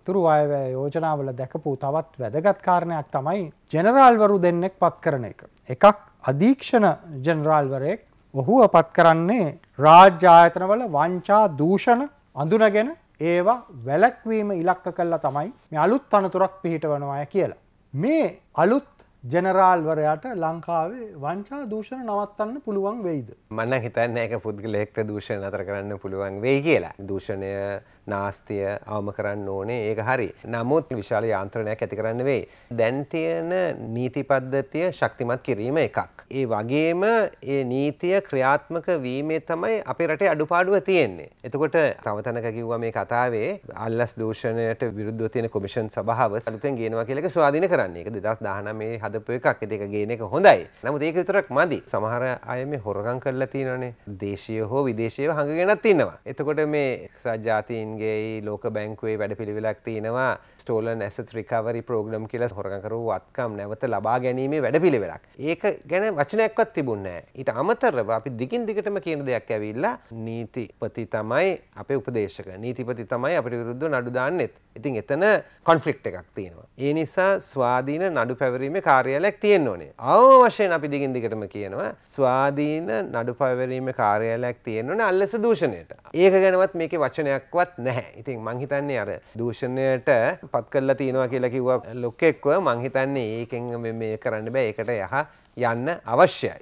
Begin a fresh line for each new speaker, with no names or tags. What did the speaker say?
අතුරු අයවැය යෝජනාවල දැකපු තවත් වැදගත් කාරණයක් තමයි ජෙනරාල්වරු දෙන්නෙක් පත් කරන එක. එකක් අධීක්ෂණ ජෙනරාල්වරයෙක් ඔහුව පත් කරන්නේ රාජ්‍ය ආයතනවල වංචා දූෂණ අඳුනගෙන ඒවා වැලැක්වීම ඉලක්ක කල්ලා තමයි මේ අලුත් අනතුරක් පිහිටවනවාය කියලා. මේ අලුත් ජනරාල්වරයට ලංකාවේ වංචා දූෂණ නවත්තන්න පුළුවන් වෙයිද.
මන්න හිතන්න එක පුද්ගලෙක්ට දූෂණ අතර කරන්න පුළුවන් වෙයි කියලා. දූෂණය නාස්තිය අවම කරන්න ඕනේ ඒක හරි. නමුත් විශාල යාන්ත්‍රණයක් ඇති කරන්න වෙයි. දැන්තියන නීතිපද්ධතිය ශක්තිමත් කිරීම එකක්. ඒ වගේම ඒ නීතිය ක්‍රියාත්මක වීමේ තමයි අපි රටේ අඩුපාඩුව තියෙන්නේ. එතකොට තවතනක කිව්ව මේ කතාවේ අල්ලස් දූෂණයට විරුද්ධ තියෙන කොමිෂන් සභාව සලුතෙන් ගේනවා කියලා එක ස්වාධීන කරන්නේ. ඒක 2019 හද හදපු එකක් දෙක ගේන එක හොඳයි නමුත් ඒක විතරක් මදි සමහර අය මේ හොරගම් කරලා තියෙනනේ දේශීය හෝ විදේශීය හඟගෙනත් තියෙනවා එතකොට මේ සජාතීන්ගේ ලෝක බැංකුවේ වැඩපිළිවෙලක් තියෙනවා ස්ටෝලන් ඇසට් රිකවරි ප්‍රෝග්‍රම් කියලා හොරගම් කරව වත්කම් නැවත ලබා ගැනීමේ වැඩපිළිවෙලක් ඒක ගැන වචනයක්වත් තිබුණේ නැහැ ඊට අමතරව අපි දිගින් දිගටම කියන දෙයක් ඇවිල්ලා නීතිපති තමයි අපේ උපදේශක නීතිපති තමයි අපිට විරුද්ධව නඩු දාන්නෙත් ඉතින් එතන කොන්ෆ්ලික්ට් එකක් තියෙනවා ඒ නිසා ස්වාධීන නඩු පැවරීමේ කාර්යාලයක් තියෙන්න ඕනේ. අවම වශයෙන් අපි දිගින් දිගටම කියනවා ස්වාධීන නඩු පවරීමේ කාර්යාලයක් තියෙන්න ඕනේ අල්ලස දූෂණයට. ඒක ගැනවත් මේකේ වචනයක්වත් නැහැ. ඉතින් මං හිතන්නේ අර දූෂණයට පත් කරලා තියනවා කියලා කිව්වා ලොක්ෙක්ව මං හිතන්නේ ඒකෙන් මේ කරන්න බෑ. ඒකට යහ යන්න අවශ්‍යයි.